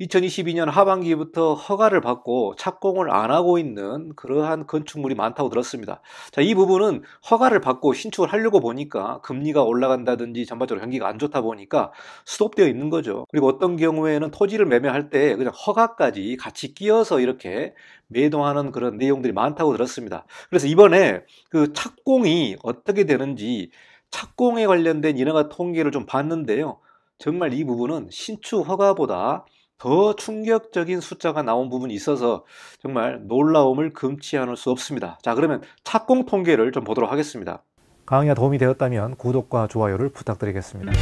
2022년 하반기부터 허가를 받고 착공을 안 하고 있는 그러한 건축물이 많다고 들었습니다. 자, 이 부분은 허가를 받고 신축을 하려고 보니까 금리가 올라간다든지 전반적으로 경기가 안 좋다 보니까 스톱되어 있는 거죠. 그리고 어떤 경우에는 토지를 매매할 때 그냥 허가까지 같이 끼어서 이렇게 매도하는 그런 내용들이 많다고 들었습니다. 그래서 이번에 그 착공이 어떻게 되는지 착공에 관련된 인허가 통계를 좀 봤는데요. 정말 이 부분은 신축 허가보다 더 충격적인 숫자가 나온 부분이 있어서 정말 놀라움을 금치 않을 수 없습니다. 자, 그러면 착공 통계를 좀 보도록 하겠습니다. 강의가 도움이 되었다면 구독과 좋아요를 부탁드리겠습니다.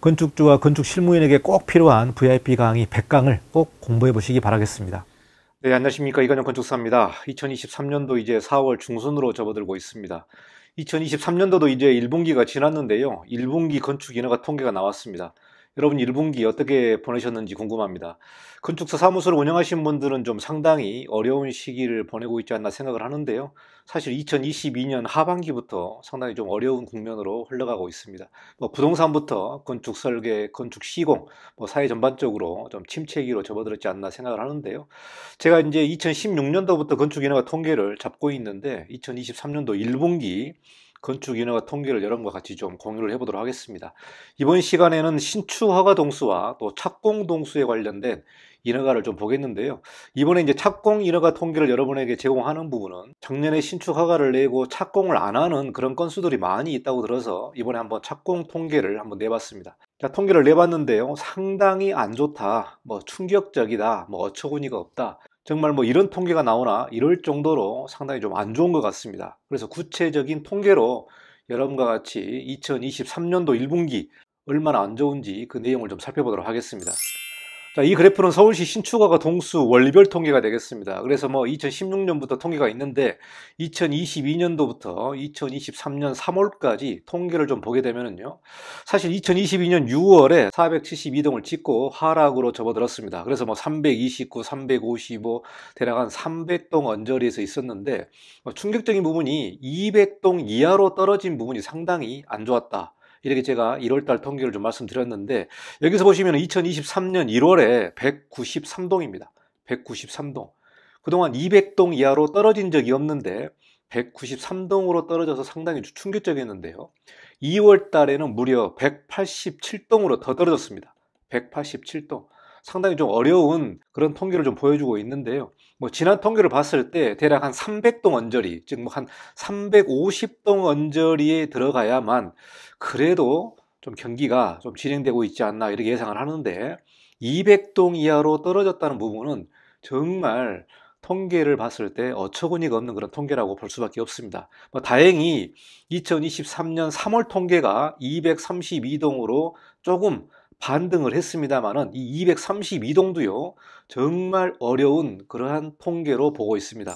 건축주와 건축 실무인에게 꼭 필요한 VIP 강의 100강을 꼭 공부해 보시기 바라겠습니다. 네, 안녕하십니까. 이건영 건축사입니다. 2023년도 이제 4월 중순으로 접어들고 있습니다. 2023년도도 이제 1분기가 지났는데요. 1분기 건축 인허가 통계가 나왔습니다. 여러분 1분기 어떻게 보내셨는지 궁금합니다. 건축사 사무소를 운영하신 분들은 좀 상당히 어려운 시기를 보내고 있지 않나 생각을 하는데요. 사실 2022년 하반기부터 상당히 좀 어려운 국면으로 흘러가고 있습니다. 뭐 부동산부터 건축 설계, 건축 시공, 뭐 사회 전반적으로 좀 침체기로 접어들었지 않나 생각을 하는데요. 제가 이제 2016년도부터 건축 인허가 통계를 잡고 있는데 2023년도 1분기 건축인허가 통계를 여러분과 같이 좀 공유를 해보도록 하겠습니다. 이번 시간에는 신축허가 동수와 또 착공 동수에 관련된 인허가를 좀 보겠는데요. 이번에 이제 착공 인허가 통계를 여러분에게 제공하는 부분은 작년에 신축 허가를 내고 착공을 안 하는 그런 건수들이 많이 있다고 들어서 이번에 한번 착공 통계를 한번 내봤습니다. 자, 통계를 내봤는데요. 상당히 안 좋다. 뭐 충격적이다. 뭐 어처구니가 없다. 정말 뭐 이런 통계가 나오나 이럴 정도로 상당히 좀 안 좋은 것 같습니다. 그래서 구체적인 통계로 여러분과 같이 2023년도 1분기 얼마나 안 좋은지 그 내용을 좀 살펴보도록 하겠습니다. 자, 이 그래프는 서울시 신축가가 동수 원리별 통계가 되겠습니다. 그래서 뭐 2016년부터 통계가 있는데 2022년도부터 2023년 3월까지 통계를 좀 보게 되면은요. 사실 2022년 6월에 472동을 찍고 하락으로 접어들었습니다. 그래서 뭐 329, 355 대략 한 300동 언저리에서 있었는데 뭐 충격적인 부분이 200동 이하로 떨어진 부분이 상당히 안 좋았다. 이렇게 제가 1월달 통계를 좀 말씀드렸는데 여기서 보시면 2023년 1월에 193동입니다. 193동. 그동안 200동 이하로 떨어진 적이 없는데 193동으로 떨어져서 상당히 충격적이었는데요. 2월 달에는 무려 187동으로 더 떨어졌습니다. 187동. 상당히 좀 어려운 그런 통계를 좀 보여주고 있는데요. 뭐 지난 통계를 봤을 때 대략 한 300동 언저리, 즉뭐한 350동 언저리에 들어가야만 그래도 좀 경기가 좀 진행되고 있지 않나 이렇게 예상을 하는데 200동 이하로 떨어졌다는 부분은 정말 통계를 봤을 때 어처구니가 없는 그런 통계라고 볼 수밖에 없습니다. 뭐 다행히 2023년 3월 통계가 232동으로 조금 반등을 했습니다만은 이 232동도요 정말 어려운 그러한 통계로 보고 있습니다.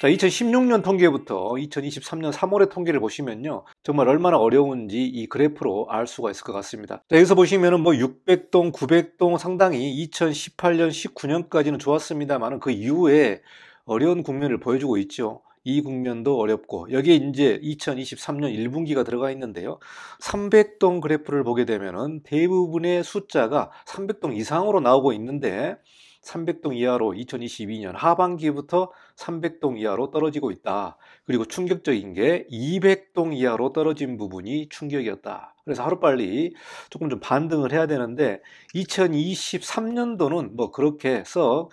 자 2016년 통계부터 2023년 3월의 통계를 보시면요 정말 얼마나 어려운지 이 그래프로 알 수가 있을 것 같습니다 자, 여기서 보시면은 뭐 600동 900동 상당히 2018년 19년까지는 좋았습니다만 그 이후에 어려운 국면을 보여주고 있죠 이 국면도 어렵고 여기에 이제 2023년 1분기가 들어가 있는데요. 300동 그래프를 보게 되면은 대부분의 숫자가 300동 이상으로 나오고 있는데 300동 이하로 2022년 하반기부터 300동 이하로 떨어지고 있다. 그리고 충격적인 게 200동 이하로 떨어진 부분이 충격이었다. 그래서 하루빨리 조금 좀 반등을 해야 되는데 2023년도는 뭐 그렇게 썩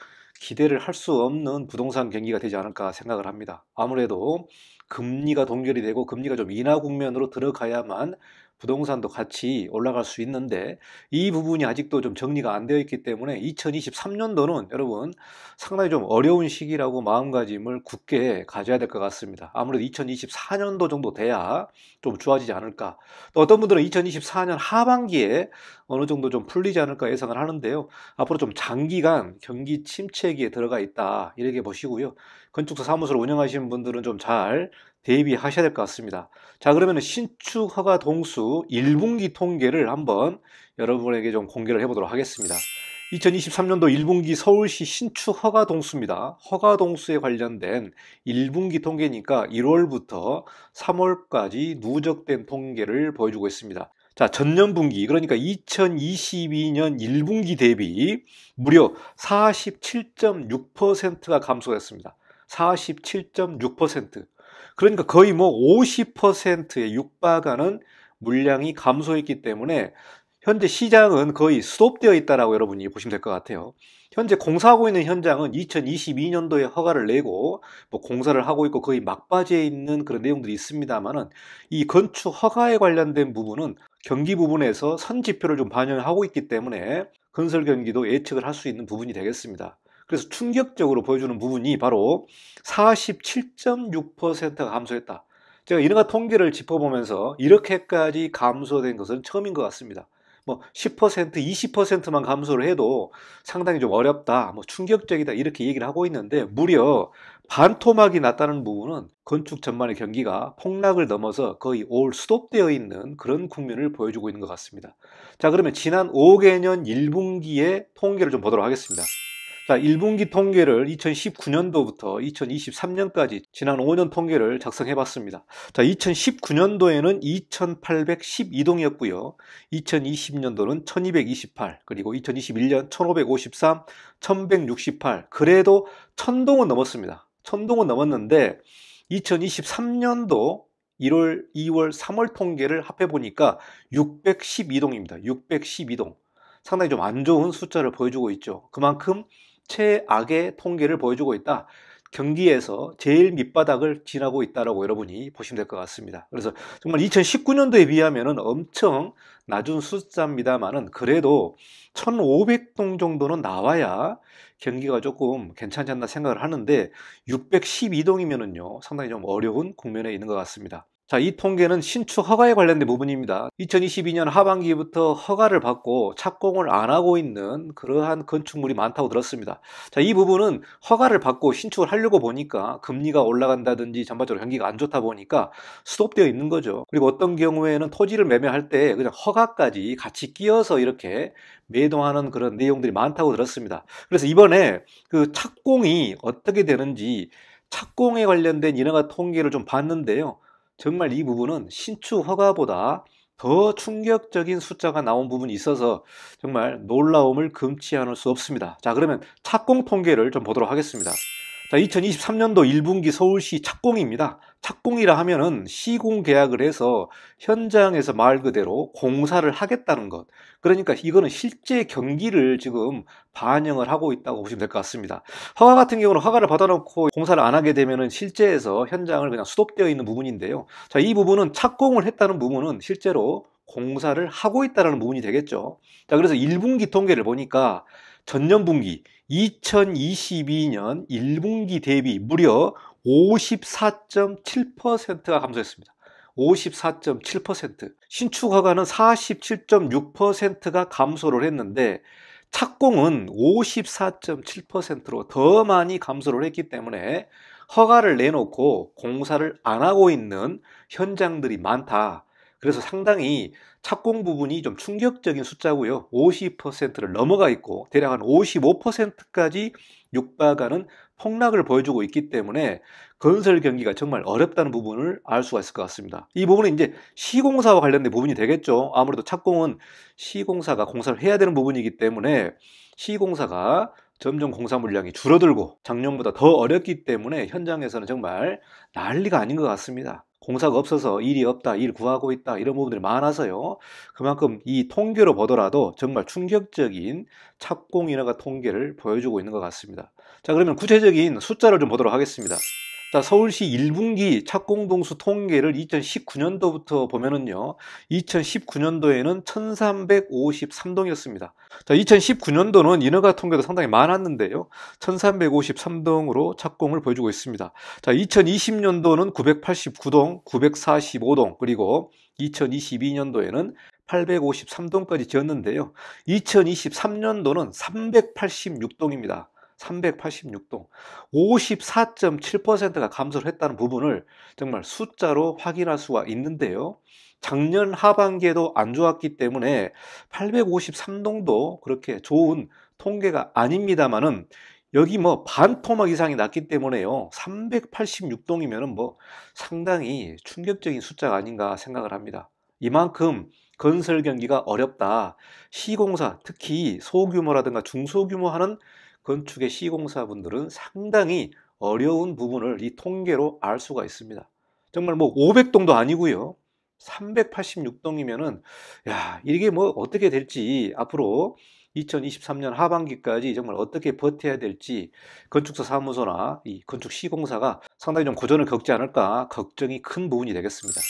기대를 할 수 없는 부동산 경기가 되지 않을까 생각을 합니다. 아무래도 금리가 동결이 되고 금리가 좀 인하 국면으로 들어가야만 부동산도 같이 올라갈 수 있는데 이 부분이 아직도 좀 정리가 안 되어 있기 때문에 2023년도는 여러분 상당히 좀 어려운 시기라고 마음가짐을 굳게 가져야 될 것 같습니다. 아무래도 2024년도 정도 돼야 좀 좋아지지 않을까. 또 어떤 분들은 2024년 하반기에 어느 정도 좀 풀리지 않을까 예상을 하는데요. 앞으로 좀 장기간 경기 침체기에 들어가 있다. 이렇게 보시고요. 건축사 사무소를 운영하시는 분들은 좀잘 대비하셔야 될 것 같습니다. 자, 그러면 신축 허가 동수 1분기 통계를 한번 여러분에게 좀 공개를 해보도록 하겠습니다. 2023년도 1분기 서울시 신축 허가 동수입니다. 허가 동수에 관련된 1분기 통계니까 1월부터 3월까지 누적된 통계를 보여주고 있습니다. 자, 전년 분기, 그러니까 2022년 1분기 대비 무려 47.6%가 감소했습니다. 47.6%. 그러니까 거의 뭐 50%에 육박하는 물량이 감소했기 때문에 현재 시장은 거의 수톱되어 있다라고 여러분이 보시면 될 것 같아요. 현재 공사하고 있는 현장은 2022년도에 허가를 내고 뭐 공사를 하고 있고 거의 막바지에 있는 그런 내용들이 있습니다만은 이 건축 허가에 관련된 부분은 경기 부분에서 선지표를 좀 반영하고 있기 때문에 건설 경기도 예측을 할 수 있는 부분이 되겠습니다. 그래서 충격적으로 보여주는 부분이 바로 47.6%가 감소했다. 제가 이른가 통계를 짚어보면서 이렇게까지 감소된 것은 처음인 것 같습니다. 뭐 10%, 20%만 감소를 해도 상당히 좀 어렵다, 뭐 충격적이다 이렇게 얘기를 하고 있는데 무려 반토막이 났다는 부분은 건축 전반의 경기가 폭락을 넘어서 거의 올 수톱되어 있는 그런 국면을 보여주고 있는 것 같습니다. 자 그러면 지난 5개년 1분기의 통계를 좀 보도록 하겠습니다. 자, 1분기 통계를 2019년도부터 2023년까지 지난 5년 통계를 작성해 봤습니다. 자, 2019년도에는 2812동이었고요. 2020년도는 1228, 그리고 2021년 1553, 1168. 그래도 1000동은 넘었습니다. 1000동은 넘었는데 2023년도 1월, 2월, 3월 통계를 합해 보니까 612동입니다. 612동. 상당히 좀 안 좋은 숫자를 보여주고 있죠. 그만큼 최악의 통계를 보여주고 있다. 경기에서 제일 밑바닥을 지나고 있다라고 여러분이 보시면 될 것 같습니다. 그래서 정말 2019년도에 비하면 엄청 낮은 숫자입니다만은 그래도 1,500동 정도는 나와야 경기가 조금 괜찮지 않나 생각을 하는데 612동이면은요 상당히 좀 어려운 국면에 있는 것 같습니다. 자, 이 통계는 신축 허가에 관련된 부분입니다. 2022년 하반기부터 허가를 받고 착공을 안 하고 있는 그러한 건축물이 많다고 들었습니다. 자, 이 부분은 허가를 받고 신축을 하려고 보니까 금리가 올라간다든지 전반적으로 경기가 안 좋다 보니까 수톱되어 있는 거죠. 그리고 어떤 경우에는 토지를 매매할 때 그냥 허가까지 같이 끼어서 이렇게 매도하는 그런 내용들이 많다고 들었습니다. 그래서 이번에 그 착공이 어떻게 되는지 착공에 관련된 인허가 통계를 좀 봤는데요. 정말 이 부분은 신축 허가보다 더 충격적인 숫자가 나온 부분이 있어서 정말 놀라움을 금치 않을 수 없습니다. 자, 그러면 착공 통계를 좀 보도록 하겠습니다. 자, 2023년도 1분기 서울시 착공입니다. 착공이라 하면은 시공 계약을 해서 현장에서 말 그대로 공사를 하겠다는 것. 그러니까 이거는 실제 경기를 지금 반영을 하고 있다고 보시면 될 것 같습니다. 허가 같은 경우는 허가를 받아놓고 공사를 안 하게 되면은 실제에서 현장을 그냥 수독되어 있는 부분인데요. 자, 이 부분은 착공을 했다는 부분은 실제로 공사를 하고 있다는 부분이 되겠죠. 자, 그래서 1분기 통계를 보니까 전년 분기 2022년 1분기 대비 무려 54.7%가 감소했습니다. 54.7% 신축 허가는 47.6%가 감소를 했는데 착공은 54.7%로 더 많이 감소를 했기 때문에 허가를 내놓고 공사를 안 하고 있는 현장들이 많다. 그래서 상당히 착공 부분이 좀 충격적인 숫자고요. 50%를 넘어가 있고 대략 한 55%까지 육박하는 폭락을 보여주고 있기 때문에 건설 경기가 정말 어렵다는 부분을 알 수가 있을 것 같습니다. 이 부분은 이제 시공사와 관련된 부분이 되겠죠. 아무래도 착공은 시공사가 공사를 해야 되는 부분이기 때문에 시공사가 점점 공사 물량이 줄어들고 작년보다 더 어렵기 때문에 현장에서는 정말 난리가 아닌 것 같습니다. 공사가 없어서 일이 없다, 일 구하고 있다 이런 부분들이 많아서요. 그만큼 이 통계로 보더라도 정말 충격적인 착공 인허가 통계를 보여주고 있는 것 같습니다. 자, 그러면 구체적인 숫자를 좀 보도록 하겠습니다. 자, 서울시 1분기 착공동수 통계를 2019년도부터 보면은요. 2019년도에는 1353동이었습니다. 자, 2019년도는 인허가 통계도 상당히 많았는데요. 1353동으로 착공을 보여주고 있습니다. 자, 2020년도는 989동, 945동, 그리고 2022년도에는 853동까지 지었는데요. 2023년도는 386동입니다. 386동 54.7%가 감소를 했다는 부분을 정말 숫자로 확인할 수가 있는데요. 작년 하반기에도 안 좋았기 때문에 853동도 그렇게 좋은 통계가 아닙니다만은 여기 뭐 반토막 이상이 났기 때문에요. 3 8 6동이면뭐 상당히 충격적인 숫자가 아닌가 생각을 합니다. 이만큼 건설 경기가 어렵다. 시공사, 특히 소규모라든가 중소규모 하는 건축의 시공사분들은 상당히 어려운 부분을 이 통계로 알 수가 있습니다. 정말 뭐 500동도 아니고요. 386동이면은 야, 이게 뭐 어떻게 될지 앞으로 2023년 하반기까지 정말 어떻게 버텨야 될지 건축사 사무소나 이 건축 시공사가 상당히 좀 고전을 겪지 않을까 걱정이 큰 부분이 되겠습니다.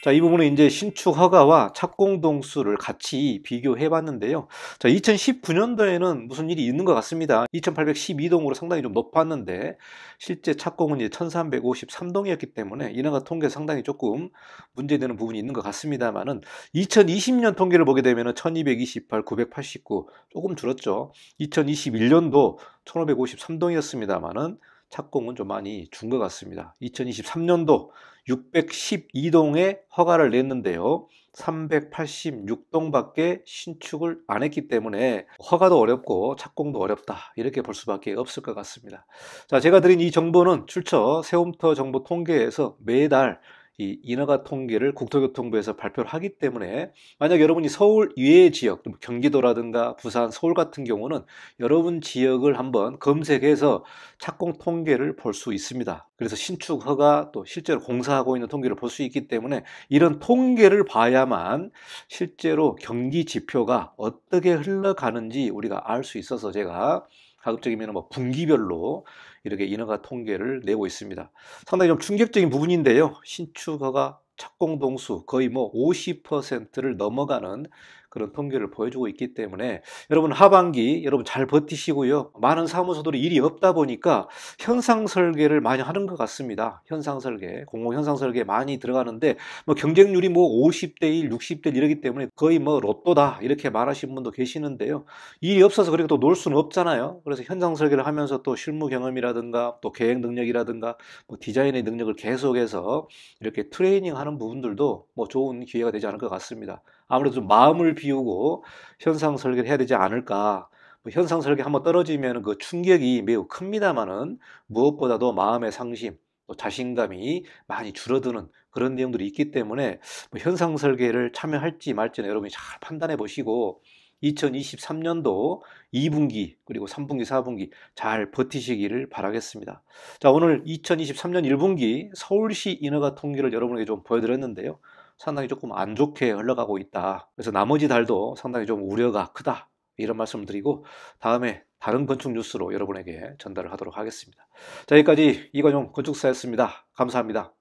자, 이 부분은 이제 신축 허가와 착공동수를 같이 비교해 봤는데요. 자, 2019년도에는 무슨 일이 있는 것 같습니다. 2812동으로 상당히 좀 높았는데 실제 착공은 이제 1353동이었기 때문에 이나가 통계 상당히 조금 문제되는 부분이 있는 것 같습니다만은 2020년 통계를 보게 되면은 1228, 989 조금 줄었죠. 2021년도 1553동이었습니다만은 착공은 좀 많이 준 것 같습니다. 2023년도 612동의 허가를 냈는데요. 386동밖에 신축을 안 했기 때문에 허가도 어렵고 착공도 어렵다 이렇게 볼 수밖에 없을 것 같습니다. 자, 제가 드린 이 정보는 출처 세움터 정보 통계에서 매달 이 인허가 통계를 국토교통부에서 발표를 하기 때문에 만약 여러분이 서울 이외의 지역, 뭐 경기도라든가 부산, 서울 같은 경우는 여러분 지역을 한번 검색해서 착공 통계를 볼 수 있습니다. 그래서 신축 허가 또 실제로 공사하고 있는 통계를 볼 수 있기 때문에 이런 통계를 봐야만 실제로 경기 지표가 어떻게 흘러가는지 우리가 알 수 있어서 제가 가급적이면 뭐 분기별로 이렇게 인허가 통계를 내고 있습니다. 상당히 좀 충격적인 부분인데요. 신축허가 착공동수 거의 뭐 50%를 넘어가는 그런 통계를 보여주고 있기 때문에 여러분 하반기 여러분 잘 버티시고요. 많은 사무소들이 일이 없다 보니까 현상 설계를 많이 하는 것 같습니다. 현상 설계, 공공 현상 설계 많이 들어가는데 뭐 경쟁률이 뭐 50대 1, 60대 1 이러기 때문에 거의 뭐 로또다 이렇게 말하시는 분도 계시는데요. 일이 없어서 그리고또 놀 수는 없잖아요. 그래서 현장 설계를 하면서 또 실무 경험이라든가 또 계획 능력이라든가 뭐 디자인의 능력을 계속해서 이렇게 트레이닝 하는 부분들도 뭐 좋은 기회가 되지 않을 것 같습니다. 아무래도 좀 마음을 비우고 현상 설계를 해야 되지 않을까. 뭐 현상 설계 한번 떨어지면 그 충격이 매우 큽니다만은 무엇보다도 마음의 상심, 또 자신감이 많이 줄어드는 그런 내용들이 있기 때문에 뭐 현상 설계를 참여할지 말지는 여러분이 잘 판단해 보시고 2023년도 2분기 그리고 3분기 4분기 잘 버티시기를 바라겠습니다. 자 오늘 2023년 1분기 서울시 인허가 통계를 여러분에게 좀 보여드렸는데요. 상당히 조금 안 좋게 흘러가고 있다. 그래서 나머지 달도 상당히 좀 우려가 크다. 이런 말씀 드리고 다음에 다른 건축 뉴스로 여러분에게 전달을 하도록 하겠습니다. 자, 여기까지 이건용 건축사였습니다. 감사합니다.